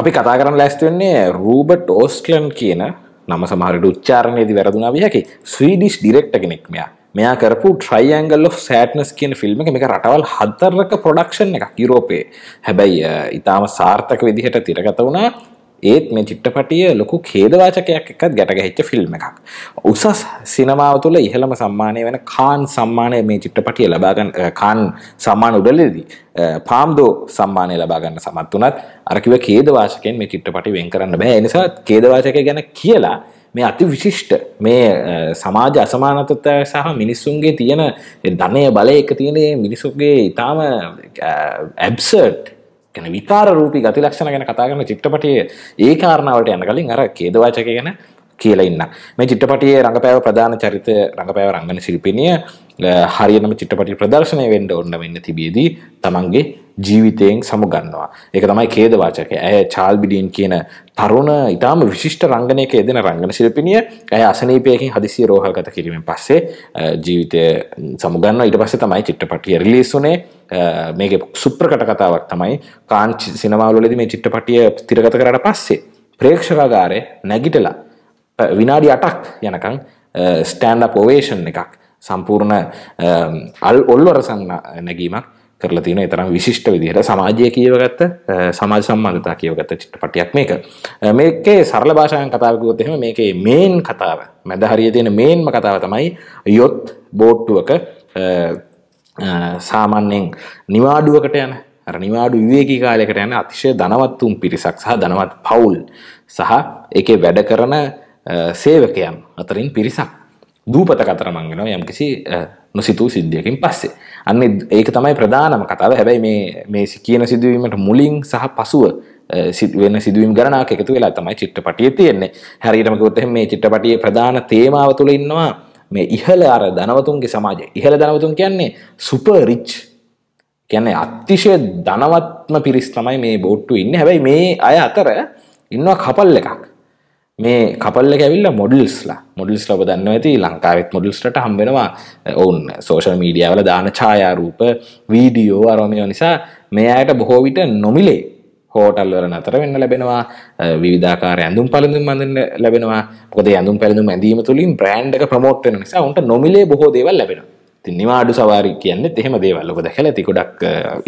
අපි කතා කරන්න ලැස්තිවෙන්නේ රූබට් ඕස්කලන් කියන නම සමහරට උච්චාරණයේදී වැරදුනා වියකි ස්වීඩිෂ් ඩිරෙක්ට කෙනෙක් මෙයා මෙයා කරපු ට්‍රයිඇංගල් of සෑට්නස් කියන ෆිල්ම් එක මේක රටවල් හතරක ප්‍රොඩක්ෂන් එකක් යුරෝපයේ හැබැයි ඊටාම සාර්ථක විදිහට තිරගත වුණා ඒත් මේ චිට්ටපටිය ලොකු කේදවාචකයක් එක්කත් ගැටගැහිච්ච ෆිල්ම් එකක්. උසස් සිනමාව තුළ ඉහළම සම්මානය වෙන කාන් සම්මානය මේ චිට්ටපටිය ලබාගන්න කාන් සම්මාන උඩලෙදී පාම්දෝ සම්මානය ලබාගන්න සමත් වනත් අරකිව කේදවාශකෙන් මේ චිට්ටපටි වෙන් කරන්න බෑ නිසා කේදවාචක ගැන කියලා මේ අති විශිෂ්ට මේ සමාජ අසමානතත්වය සහ මිනිස්සුන්ගේ තියෙන ධනය බලය එක තියෙන මිනිසුන්ගේ ඉතාම ඇබ්සර්ට් ගැන විකාර රූපී ගති ලක්ෂණ ගැන කතා කරන චිත්‍රපටයේ ඒ කාරණාවට යන කලින් අර ඛේදවාචක ගැන කියලා ඉන්න. මේ චිත්‍රපටයේ රඟපෑව ප්‍රධාන චරිත රඟපෑව රංගන ශිල්පිනිය හරියනම චිත්‍රපටි ප්‍රදර්ශනය වෙන්න ඕන වෙන්න තිබියදී තමන්ගේ ජීවිතයෙන් සමුගන්නවා. ඒක තමයි ඛේදවාචකය. ඇය චාල් බිඩීන් කියන තරුණ ඉතාම විශිෂ්ට රංගනයක යෙදෙන රංගන ශිල්පිනිය ඇය අසනීපයකින් හදිසිය රෝහල්ගත කිරීමෙන් පස්සේ ජීවිතය සමුගන්නවා. ඊට පස්සේ තමයි චිත්‍රපටිය රිලීස් වුණේ. මේක සුප්‍රකට කතාවක් තමයි කාංචි සිනමාවලද මේ චිට්ටපටිය තිරගත කරට පස්සේ ප්‍රේක්ෂකාගාරය නැගිටලා විනාඩි අටක් යනකං ස්ටෑන්ඩ පෝවේෂන් එකක් සම්පූර්ණ අල් ඔල්වරසන්න නැගීමක් කරලා තියෙන තරම් විශිෂ්ට විදිහට සමාජය කියවගත්ත සමාජ සම්බන්ධතා කියවගත්ත චිත්‍රපටයක් මේක. මේකේ සරල භාෂාවෙන් කතාව කිව්වොත් එහෙම මේකේ මේන් කතාව මැද හරියේ තියෙන මේන්ම කතාව තමයි යොත් බෝට්ටුවක සාමාන්‍යයෙන් නිවාඩුවකට යන අර නිවාඩු විවේකී කාලයකට යන අතිශය ධනවත් උන් පිරිසක් සහ ධනවත් පවුල් සහ ඒකේ වැඩ කරන සේවකයන් අතරින් පිරිසක් දූපත කතරමං වෙනවා යම්කිසි නොසිතූ සිද්ධියකින් පස්සේ. අන්න ඒක තමයි ප්‍රධානම කතාව. හැබැයි මේ මේ කියන සිදුවීමට මුලින් සහ පසුව වෙන සිදුවීම් ගණනාවක් එකතු වෙලා තමයි චිත්‍රපටියේ තියෙන්නේ. හරියටම කිව්වොත් එහෙනම් මේ චිත්‍රපටියේ ප්‍රධාන තේමාව තුළ ඉන්නවා මේ ඉහළ අර ධනවතුන්ගේ සමාජය ඉහළ ධනවතුන් කියන්නේ සුපරිච් කියන්නේ අත්තිශය ධනවත්ම පිරිස් තමයි මේ බෝට්ටු ඉන්න හැබැයි මේ අය අතර ඉන්නවා කපල් එකක් මේ කපල්ල ඇවිල්ල මොඩල්ස්ලා මොඩල්ස් ලබ දන්න ඇති ලංකාවෙත් මොඩල්ස්ට හම්බෙනවා ඔවුන් සෝෂල් මීඩියාවල දාන ඡායාරූප වීඩියෝ අරෝමයෝ නිසා මේ අයට බොහෝ විට නොමිලේ හෝටල් වල නතර වෙන්න ලැබෙනවා විවිධාකාර ඇඳුම් පළඳුම් අඳින්න ලැබෙනවා මොකද ඇඳුම් පළඳුම් ඇඳීම තුලින් බ්‍රෑන්ඩ් එක ප්‍රොමෝට් වෙන නිසා උන්ට නොමිලේ බොහෝ දේවල් ලැබෙනවා ඉතින් නිවාඩු සවාරි කියන්නේ එහෙම දේවල් ඔබ දැකලා ඇති ගොඩක්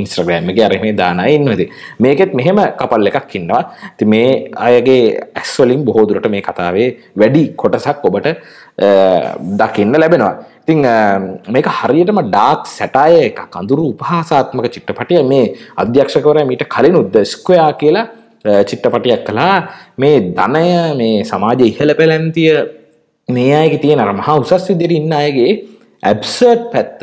ඉන්ස්ටාග්‍රෑම් එකේ අර මේ දාන අය ඉන්නවා ඉතින් මේකෙත් මෙහෙම කපල් එකක් ඉන්නවා ඉතින් මේ අයගේ ඇස් වලින් බොහෝ දුරට මේ කතාවේ වැඩි කොටසක් ඔබට දකින්න ලැබෙනවා ඉතින් මේක හරියටම ඩාක් සැටාය එකක් අඳුරු උපහාසාත්මක චිත්‍රපටය මේ අධ්‍යක්ෂකවරයා මීට කලින් උද්ද ස්ක්වයා කියලා චිත්‍රපටයක් කළා මේ ධනය මේ සමාජ ඉහළ පැලැන්තිය මේ අයගේ තියෙන අර මහා උසස් විදිහට ඉන්න අයගේ ඇබ්සර්ඩ් පැත්ත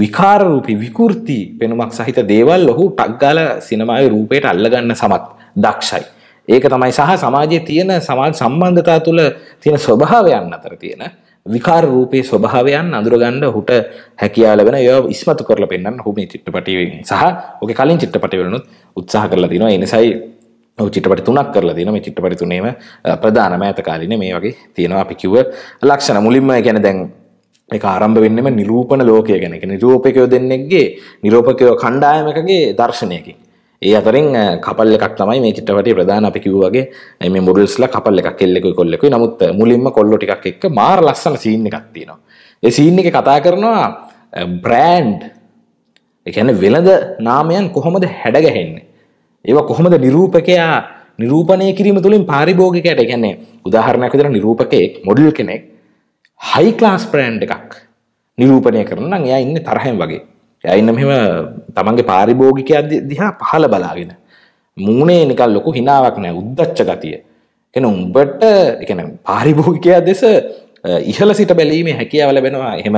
විකාර රූපී විකෘති පෙනුමක් සහිත දේවල් ඔහු ටක් ගාලා සිනමාවේ රූපයට අල්ලගන්න සමත් දක්ෂයි ඒක තමයි සහ සමාජයේ තියෙන සමාජ සම්බන්ධතා තුළ තියෙන ස්වභාවයන් අතර තියෙන විකාර රූපයේ ස්වභාවයන් අඳුරගන්න ඔහුට හැකියාව ලැබෙන ඒවා ඉස්මතු කරලා පෙන්වන්න ඔහු මේ චිත්‍රපටයෙන් සහ ඔගේ කලින් චිත්‍රපටවලුනුත් උත්සාහ කරලා තිනවා ඒ නිසායි චිත්‍රපට තුනක් කරලා තියෙන මේ චිත්‍රපට තුනේම ප්‍රධානම ඈත කාලිනේ මේ වගේ තියෙනවා අපි කිව්ව ලක්ෂණ මුලින්ම කියන්නේ දැන් ඒක ආරම්භ වෙන්නෙම නිරූපණ ලෝකය ගැන. ඒ නිරූපකයෝ දෙන්නෙක්ගේ නිරූපකයෝ කණ්ඩායමකගේ දර්ශනයකින්. ඒ අතරින් කපල් එකක් තමයි මේ චිත්‍රපටයේ ප්‍රධාන අපි කිව්වා වගේ මේ මොඩල්ස්ලා කපල් එකක් කෙල්ලෙකුයි කොල්ලෙකුයි නමුත් මුලින්ම කොල්ලෝ ටිකක් එක්ක මාර ලස්සන සීන් එකක් තියෙනවා. ඒ සීන් එකේ කතා කරනවා බ්‍රෑන්ඩ් ඒ කියන්නේ වෙළඳ නාමයන් කොහොමද හැඩගැහෙන්නේ? ඒවා කොහොමද නිරූපකයා නිරූපණය කිරීම තුළින් පාරිභෝගිකයට ඒ කියන්නේ උදාහරණයක් විදිහට නිරූපකයෙක් මොඩල් කෙනෙක් හයි ක්ලාස් බ්‍රෑන්ඩ් එකක් නිරූපණය කරනවා නම් එයා ඉන්නේ තරහෙන් වගේ. එයා ඉන්න මෙහෙම තමන්ගේ පාරිභෝගිකයක් දිහා පහළ බලාගෙන. මූුණේ නිකල් ලොකු හිනාවක් නෑ උද්දච්ච ගතිය. එන උඹට එකන පාරිභෝගිකයා දෙස ඉහල සිට බැලීමේ හැකියාව ලැබෙනවා එහෙම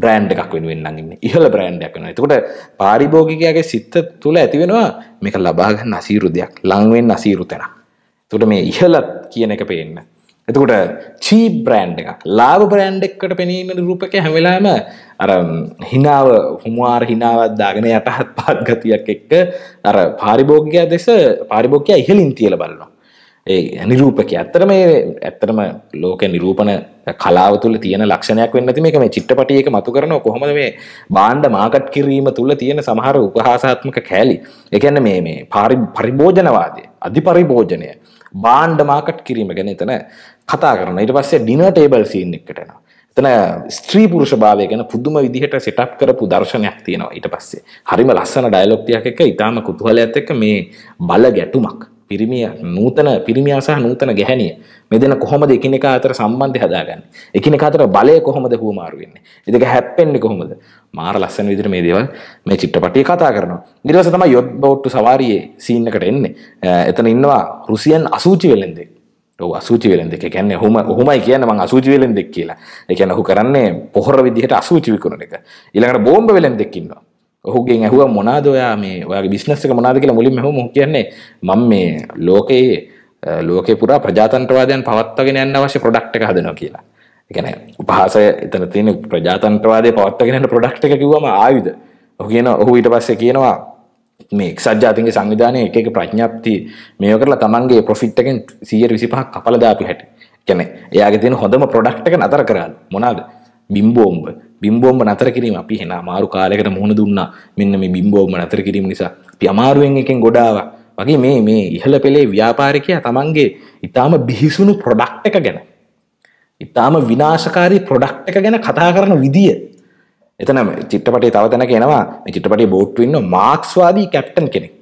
බ්‍රන්් එකක් වෙනුවෙන්න්නගන්න ඉහල බ්‍රන්්ඩයක් වෙන එතකොට පාරිභෝගිකයාගේ සිත්ත තුළ ඇතිවෙනවා මේක ලබාගන්න අසීරු දෙයක් ලංවෙන් අසීරු තැන තුට මේ ඉහලත් කියන එක පේන්න එතකොට චී බ්‍රෑන්් එකක් ලාබ බ්‍රෑන්් එක්කට පෙනීම රූපක හැමලාම අර හිනාව හුමාර හිනාවත් දාගෙන යටහත් පාත් ගතියක් එක්ක අර පාරිභෝග්‍යයා දෙස පාරිභෝග්‍යයා ඉහලින් තියල බලනවා. ඒ නිරූපක ඇත්තර මේ ඇත්තරම ලෝක නිරූපණ කලාව තුළ තියෙන ලක්ෂණයක් වෙන්න ඇති මේක මේ චිත්‍රපටියක මතු කරන කොහොමද මේ බාණ්ඩ මාකට් කිරීම තුළ තියෙන සමහර උපහාසාත්මක කෑලි. ඒ කියන්නේ මේ මේ පරිභෝජනවාදය, අධිපරිභෝජනය, බාණ්ඩ මාකට් කිරීම ගැන එතන කතා කරන ඊට පස්සේ ඩිනර් ටේබල් සීන් එකට එනවා එතන ස්ත්‍රී පුරුෂ භාවය ගැන පුදුම විදිහට සෙටප් කරපු දර්ශනයක් තියෙනවා ඊට පස්සේ. හරිම ලස්සන ඩයලොග් ටිකක් එක ඊටාම කුතුහලයක් එක්ක මේ බල ගැටුමක් පිරිමිය නූතන පිරිමියා සහ නූතන ගැහැණිය මේ දෙන කොහොමද එකිනෙකා අතර සම්බන්ධය හදාගන්නේ? එකිනෙකා අතර බලය කොහොමද හුවමාරු වෙන්නේ? ඒ දෙක හැප්පෙන්නේ කොහොමද? මාර ලස්සන විදිහට මේ දේවල් මේ චිත්‍රපටයේ කතා කරනවා. ඊට පස්සේ තමයි යොත් බෝට්ටු සවාරියේ සීන් එකට එන්නේ. එතන ඉන්නවා රුසියන් අසූචි වෙලෙන්දෙක්. ඔව් අසූචිවලෙන් දෙක. ඒ කියන්නේ ඔහුම ඔහුමයි කියන්නේ මං අසූචිවලෙන් දෙක් කියලා. ඒ කියන්නේ ඔහු කරන්නේ පොහොර විදිහට අසූචි විකුණන එක. ඊළඟට බෝම්බ වෙලෙන් දෙක් ඉන්නවා. ඔහුගෙන් ඇහුව මොනාද ඔයා මේ ඔයාගේ බිස්නස් එක මොනාද කියලා මුලින්ම ඇහුවම ඔහු කියන්නේ මම මේ ලෝකයේ ලෝකේ පුරා ප්‍රජාතන්ත්‍රවාදයන් පවත්වාගෙන යන්න අවශ්‍ය ප්‍රොඩක්ට් එක හදනවා කියලා. ඒ කියන්නේ උපහාසය එතන තියෙන ප්‍රජාතන්ත්‍රවාදය පවත්වාගෙන යන ප්‍රොඩක්ට් එක කිව්වම ආයුධ. ඔහු කියනවා ඔහු ඊට පස්සේ කියනවා මේ එක්සත් ජාතීන්ගේ සංවිධානයේ එක එක ප්‍රඥප්ති මේව කරලා Tamanගේ profit එකෙන් 125ක් කපලා දාපු හැටි. කියන්නේ එයාගේ තියෙන හොඳම product එක නතර කරාලු. මොනවාද? බිම්බෝම්බ. බිම්බෝම්බ නතර කිරීම අපි එන අමාරු කාලයකට මුහුණ දුන්නා. මෙන්න මේ බිම්බෝම්බ නතර කිරීම නිසා අපි අමාරුවෙන් එකෙන් ගොඩාවා. වගේ මේ මේ ඉහළ පෙළේ ව්‍යාපාරිකයා Tamanගේ ඊටාම බිහිසුණු product එක ගැන ඊටාම විනාශකාරී product එක ගැන කතා කරන විදිය එතන චිත්‍රපටේ තව තැනක එනවා මේ චිත්‍රපටේ බෝට්ටු ඉන්න මාක්ස්වාදී කැප්ටන් කෙනෙක්.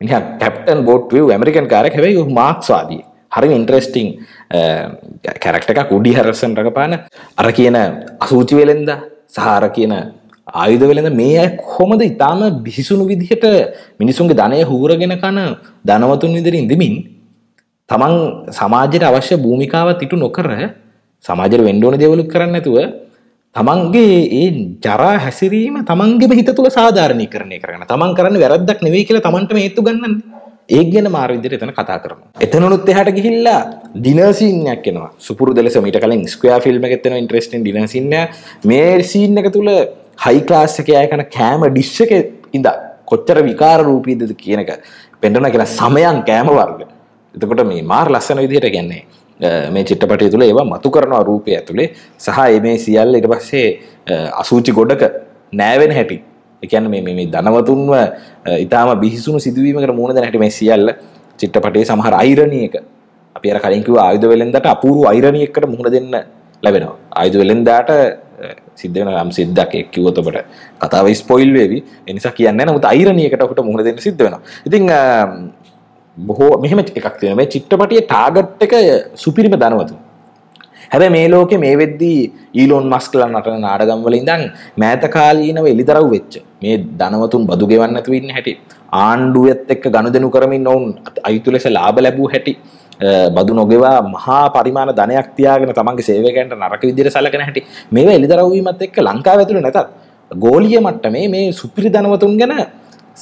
මිනිහා කැප්ටන් බෝට්ටු ඇමරිකන් කාරෙක් හැබැයි ඔහු මාක්ස්වාදී. හරිම ඉන්ට්‍රෙස්ටිං කැරක්ටර් එකක් උඩි හැරසන් රඟපාන අර කියන අසූචි වෙලෙන්ද සහ අර කියන ආයුධ වෙලඳ මේ අය කොහොමද ඉතාම බිහිසුණු විදිහට මිනිසුන්ගේ ධනය හූරගෙන කන ධනවතුන් විදිහට ඉඳමින් තමන් සමාජයට අවශ්‍ය භූමිකාව තිටු නොකර සමාජයට වෙන්න ඕන දේවලුත් කරන්නේ නැතුව තමන්ගේ ඒ ජරා හැසිරීම තමන්ගේම හිත තුළ සාධාරණී කරණය කරන තමන් කරන්න වැරද්දක් නෙවෙයි කියලා තමන්ටම හේතු ගන්නන්න ඒ ගැන මාර විදිහට එතන කතා කරනවා. එතනනොත් එහාට ගිහිල්ලා ඩිනර් සීන් එකක් එනවා. සුපුරුදු ලෙස මීට කලින් ස්ක්වයර් ෆිල්ම් එකෙත් එන ඉන්ටරෙස්ටිං ඩිනර් සීන් එක. මේ සීන් එක තුළ හයි ක්ලාස් එකේ අය කන කෑම ඩිෂ් එකේ ඉඳලා කොච්චර විකාර රූපීද කියන එක පෙන්වන කියලා සමයන් කෑම වර්ග. එතකොට මේ මාර ලස්සන විදිහට කියන්නේ මේ චිත්‍රපටය තුළ ඒවා මතු කරනවා රූපය ඇතුළේ සහ මේ සියල්ල ඉට පස්සේ අසූචි ගොඩක නෑවෙන හැටි එකන් මේ දනවතුන්ව ඉතාම බිහිසුණු සිදුවීමකට මුණද නැට මේ සියල්ල චිත්‍රපටේ සමහර අයිරණයක අපි අර කලින්කිව ආයුධ වෙලෙන්දට අපූරු අයිරණයකට මුහුණ දෙන්න ලැබෙනවා ආයුධ වෙලෙන්දාට සිද්ධ වෙන නම් සිද්ධක් එක් කිව්වොත් ඔබට කතාව ස්පොයිල් වෙවි ඒ නිසා කියන්නේ නැහැ නමුත් අයිරණියකට ඔකට මුහුණ දෙන්න සිද්ධ වෙනවා ඉතින් බොහෝ මෙහම එකක් තියෙන මේ චිත්‍රපටිය ටාගට් එක සුපිරිම දනවතු හැබැ මේ ලෝක මේ වෙද්දී ඊලෝන් මස්කලන් නටන නාඩගම්වල ඉඳන් මෑතකාලීනව එලිදරව් වෙච්ච මේ දනවතුන් බදු ගෙවන්නතු ඉන්න හැටි ආණ්ඩුවත් එක්ක ගණුදනු කරමින් ඔවුන් අයුතු ලෙස ලාබ ලැබූ හැටි බදු නොගෙවා මහා පරිමාණ ධනයක් තියාගෙන තමන්ගේ සේවකයන්ට නරක විදිහට සැලකෙන හැටි මේවා එලිදරව් වීමත් එක්ක ලංකාව ඇතුළේ නැතත් ගෝලීය මට්ටමේ මේ සුපිරි ධනවතුන් ගැන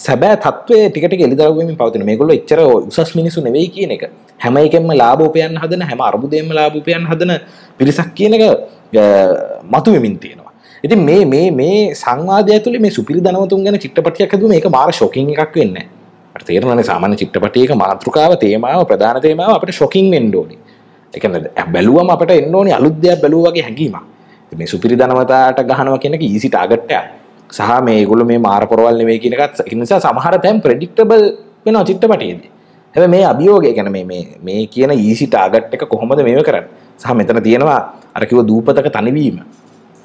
සැබෑ තත්වේ ටිකට එලිදරගමින් පවතින මේගොල්ල එච්චර උසස් මිනිසු නෙවෙයි කියන එක හැම එකෙම ලාභෝපයන් හදන හැම අර්බුදයෙන්ම ලාභෝපයන් හදන පිරිසක් කියන එක මතු වෙමින් තියෙනවා. ඉතින් මේ මේ මේ සංවාදය ඇතුලේ මේ සුපිරි ධනවතුන් ගැන චිත්‍රපටයක් හදුවම ඒක මාර ෂොකින් එකක් වෙන්නේ නැහැ. තේරෙනවනේ සාමාන්‍ය චිත්‍රපටයක මාතෘකාව තේමාව ප්‍රධාන තේමාව අපිට ෂොකින් වෙන්න ඕනේ. ඒ කියන්නේ බැලුවම අපිට එන්න ඕනේ අලුත් දෙයක් බැලුවා වගේ හැඟීමක්. මේ සුපිරි ධනවතාට ගහනවා කියන එක ඊසි ටාගට් එකක්. සහ මේගුල මේ මාරපොරවල් නෙවේ කියනකත් නිසා සමහර තැම් ප්‍රඩික්ටබල් වෙන චිත්තපටයේද හැබ මේ අභියෝගය ගැන මේ කියන ඊසි ටාගට් එක කොහොමද මේ කරන්න සහ මෙතන තියෙනවා අරකිව දූපතක තනිවීම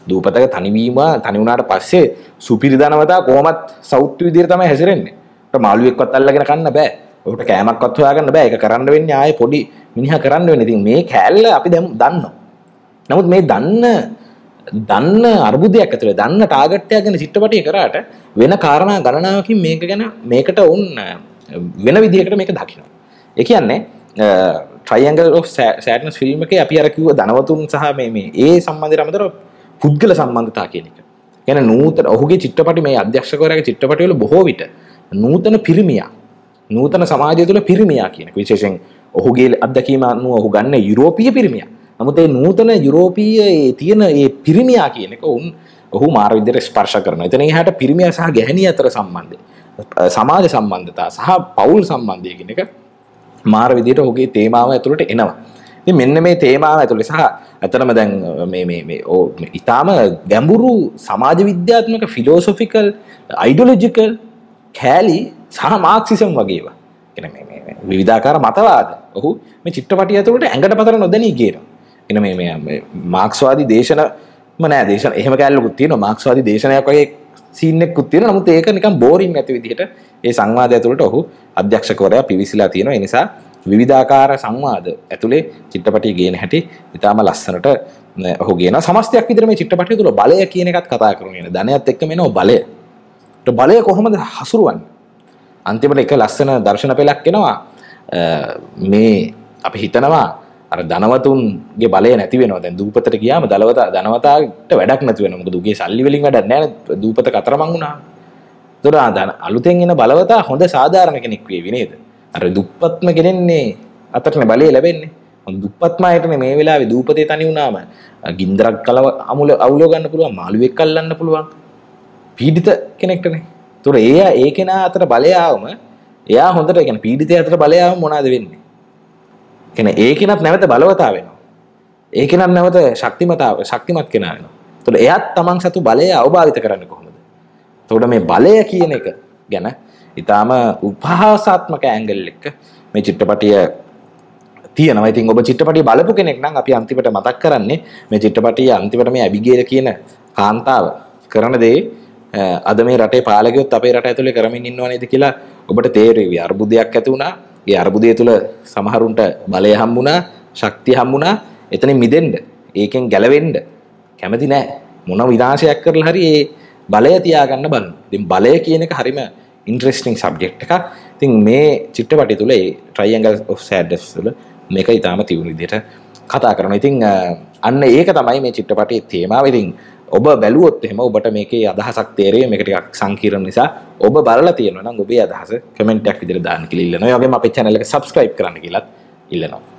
දූපතක තනිවීම තනිවුණට පස්සේ සුපිරිධනවතා කොහොමත් සෞත්්‍ය විදිර තම හැසිරෙන්නේ මාළුවෙක්වත් අල්ලගෙන කන්න බෑ ඔට කෑමක්වත් හොයාගන්න බෑ එක කරන්න වෙන්න ආය පොඩි මිනිහ කරන්න වෙන ඉතින් මේ කෑල්ල අපි දැම් දන්න නමුත් මේ දන්න දන්න අර්බුදයක් ඇතුළේ දන්න ටාගට්ටයක් ගැන චිත්‍රපටය කරාට වෙන කාරණා ගණනාවකින් මේක ගැන මේකට ඔවුන් වෙන විදිහකට මේක දකිනවා. ඒ කියන්නේ ට්‍රයිඇංගල් ඔෆ් සෑට්නස් ෆිල්ම් එකේ අපි අර කිව්ව ධනවතුන් සහ මේ මේ ඒ සම්බන්ධයට අමතරව පුද්ගල සම්බන්ධතා කියන එක. කියන්නේ නූතන ඔහුගේ චිත්‍රපටි මේ අධ්‍යක්ෂකවරයාගේ චිත්‍රපටිවල බොහෝ විට නූතන පිරිමියා නූතන සමාජය තුළ පිරිමියා කියන විශේෂයෙන් ඔහුගේ අත්දැකීම අනුව ඔහු ගන්න යුරෝපීය පිරිමියා නමුත් ඒ නූතන යුරෝපීය තියෙන ඒ පිරිමියා කියන එක ඔවුන් ඔහු මාර විදිහට ස්පර්ශ කරනවා. එතන එහාට පිරිමියා සහ ගැහැණිය අතර සම්බන්ධය, සමාජ සම්බන්ධතා සහ පවුල් සම්බන්ධය කියන එක මාර විදිහට ඔහුගේ තේමාව ඇතුළට එනවා. ඉතින් මෙන්න මේ තේමාව ඇතුළේ සහ ඇත්තටම දැන් මේ මේ මේ ඕ ඊටාම ගැඹුරු සමාජ විද්‍යාත්මක ෆිලොසොෆිකල් අයිඩියොලොජිකල් කෑලි සහ මාක්සිසම් වගේ ඒවා. කියන්නේ මේ විවිධාකාර මතවාද. ඔහු මේ චිත්‍රපටිය ඇතුළට ඇඟට පතර නොදැනී කියනවා. එන මේ මාක්ස්වාදී දේශනම නෑ දේශන එහම කැල්ලකුත් තියෙන මාක්ස්වාදී දේශනයක් වගේ සීනෙකුත් තියෙන නමුත් ඒක නිකන් බෝරින් නැති විදිහට ඒ සංවාදය ඇතුළට ඔහු අධ්‍යක්ෂකවරයා පිවිසිලා තියෙනවා ඒ නිසා විවිධාකාර සංවාද ඇතුළේ චිත්‍රපටිය ගේන හැටි ඉතාම ලස්සනට ඔහු ගේන සමස්තයක් විතර මේ චිත්‍රපටිය තුළ බලය කියන එකත් කතා කරගෙන යන ධනයත් එක්කම එනවා බලය. බලය කොහොමද හසුරුවන්නේ? අන්තිමට එක ලස්සන දර්ශන පෙළක් එනවා මේ අපි හිතනවා අර ධනවතුන්ගේ බලය නැති වෙනවා දැන් දූපතට ගියාම දලවතා ධනවතාට වැඩක් නැති වෙනවා මොකද උගේ සල්ලි වලින් වැඩක් නැහැ දූපත කතරමං වුණා. ඒතොර ධන අලුතෙන් එන බලවතා හොඳ සාධාරණ කෙනෙක් වේවි නේද? අර දුප්පත්ම කෙනෙන්නේ අතටනේ බලය ලැබෙන්නේ. දුප්පත්ම අයටනේ මේ වෙලාවේ දූපතේ තනි වුණාම ගින්දරක් කලව අමුල අවුල ගන්න පුළුවන් මාළුවෙක් අල්ලන්න පුළුවන්. පීඩිත කෙනෙක්ටනේ. ඒතොර එයා ඒ කෙනා අතට බලය ආවම එයා හොඳට يعني පීඩිතයා අතට බලය ආවම මොනවද වෙන්නේ? කෙන ඒ කෙනත් නැවත බලවතා වෙනවා. ඒ කෙනත් නැවත ශක්තිමතාව ශක්තිමත් කෙනා වෙනවා. එතකොට එයත් Taman සතු බලය අවබෝධිත කරන්න කොහොමද? එතකොට මේ බලය කියන එක ගැන ඊටාම උපහාසාත්මක ඇන්ගල් එක මේ චිත්‍රපටිය තියෙනවා. ඉතින් ඔබ චිත්‍රපටිය බලපු කෙනෙක් නම් අපි අන්තිමට මතක් කරන්නේ මේ චිත්‍රපටිය අන්තිමට මේ ඇබිගේල් කියන කාන්තාව කරන දේ අද මේ රටේ පාලකයොත් අපේ රට ඇතුලේ කරමින් ඉන්නව නේද කියලා ඔබට තේරෙවි. අර්බුදයක් ඇති වුණා. ඒ අර්බුදය තුළ සමහරුන්ට බලය හම්බුණා ශක්තිය හම්බුණා එතන මිදෙන්ඩ ඒකෙන් ගැලවෙන්ඩ කැමති නෑ මොන විනාශයක් කරල හරි ඒ බලය තියාගන්න බන් තින් බලය කියන එක හරිම ඉන්ට්‍රෙස්ටිං සබ්ජෙක්් එක තින් මේ චිට්ටපටි තුළ ට්‍රයිඇගල් සෑඩස් තුළ මේක ඉතාම තිවුණු විදියට කතා කරන ඉතිං අන්න ඒක තමයි මේ චිට්ටපටේ තේමාවවිතින් ඔබ බැලුවොත් එහෙම ඔබට මේකේ අදහසක් තේරේ මේක ටිකක් සංකීර්ණ නිසා ඔබ බලලා තියෙනවා නම් ඔබේ අදහස කමෙන්ට් එකක් විදිහට දාන්න කියලා ඉල්ලනවා. ඒ වගේම අපේ channel එක subscribe කරන්න කියලාත් ඉල්ලනවා.